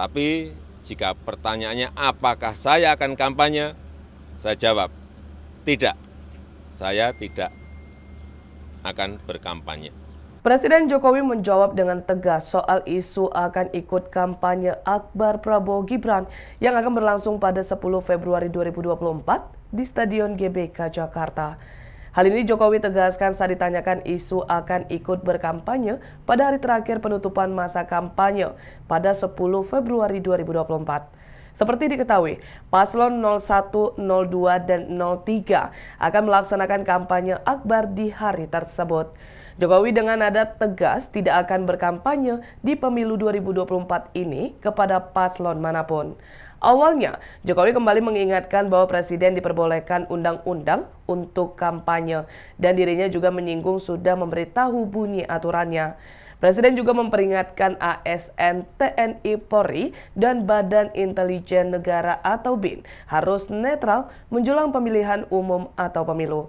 Tapi jika pertanyaannya apakah saya akan kampanye, saya jawab, tidak. Saya tidak akan berkampanye. Presiden Jokowi menjawab dengan tegas soal isu akan ikut kampanye Akbar Prabowo Gibran yang akan berlangsung pada 10 Februari 2024 di Stadion GBK Jakarta. Hal ini Jokowi tegaskan saat ditanyakan isu akan ikut berkampanye pada hari terakhir penutupan masa kampanye pada 10 Februari 2024. Seperti diketahui, paslon 01, 02, dan 03 akan melaksanakan kampanye akbar di hari tersebut. Jokowi dengan nada tegas tidak akan berkampanye di pemilu 2024 ini kepada paslon manapun. Awalnya, Jokowi kembali mengingatkan bahwa Presiden diperbolehkan undang-undang untuk kampanye dan dirinya juga menyinggung sudah memberitahu bunyi aturannya. Presiden juga memperingatkan ASN, TNI, Polri, dan Badan Intelijen Negara atau BIN harus netral menjelang pemilihan umum atau pemilu.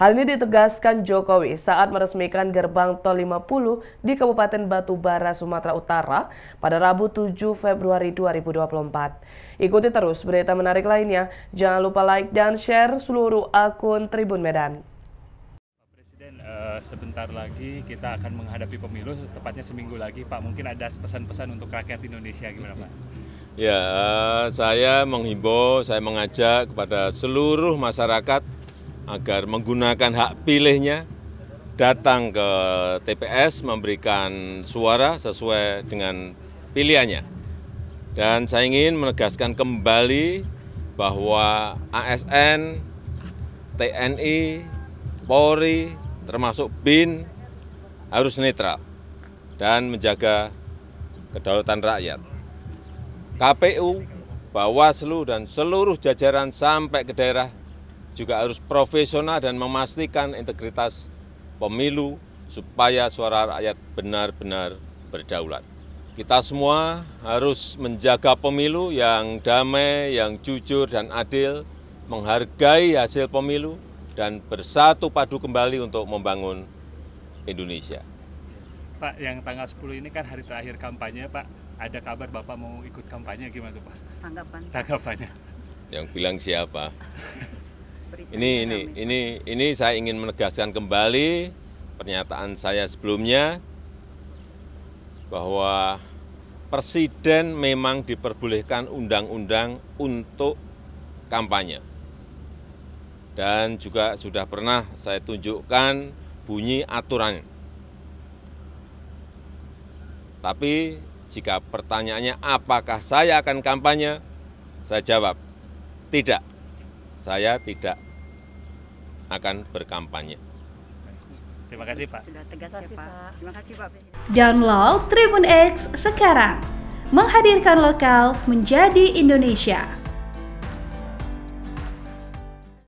Hal ini ditegaskan Jokowi saat meresmikan gerbang Tol 50 di Kabupaten Batubara, Sumatera Utara pada Rabu 7 Februari 2024. Ikuti terus berita menarik lainnya. Jangan lupa like dan share seluruh akun Tribun Medan. Presiden, uh, sebentar lagi kita akan menghadapi pemilu, tepatnya seminggu lagi. Pak, mungkin ada pesan-pesan untuk rakyat Indonesia gimana Pak? Ya, eh, saya menghimbau, saya mengajak kepada seluruh masyarakat agar menggunakan hak pilihnya datang ke TPS memberikan suara sesuai dengan pilihannya. Dan saya ingin menegaskan kembali bahwa ASN, TNI, Polri, termasuk BIN harus netral dan menjaga kedaulatan rakyat. KPU, Bawaslu, dan seluruh jajaran sampai ke daerah juga harus profesional dan memastikan integritas pemilu supaya suara rakyat benar-benar berdaulat. Kita semua harus menjaga pemilu yang damai, yang jujur dan adil, menghargai hasil pemilu, dan bersatu padu kembali untuk membangun Indonesia. Pak, yang tanggal 10 ini kan hari terakhir kampanye, Pak. Ada kabar Bapak mau ikut kampanye gimana, tuh Pak? Tanggapan. Tanggapannya. Yang bilang siapa? ini ini ini ini saya ingin menegaskan kembali pernyataan saya sebelumnya bahwa presiden memang diperbolehkan undang-undang untuk kampanye. Dan juga sudah pernah saya tunjukkan bunyi aturan. Tapi jika pertanyaannya apakah saya akan kampanye, saya jawab tidak saya tidak akan berkampanye. Terima kasih Pak. Sudah tegas ya Pak. Terima kasih Pak. Download Tribun X sekarang. Menghadirkan lokal menjadi Indonesia.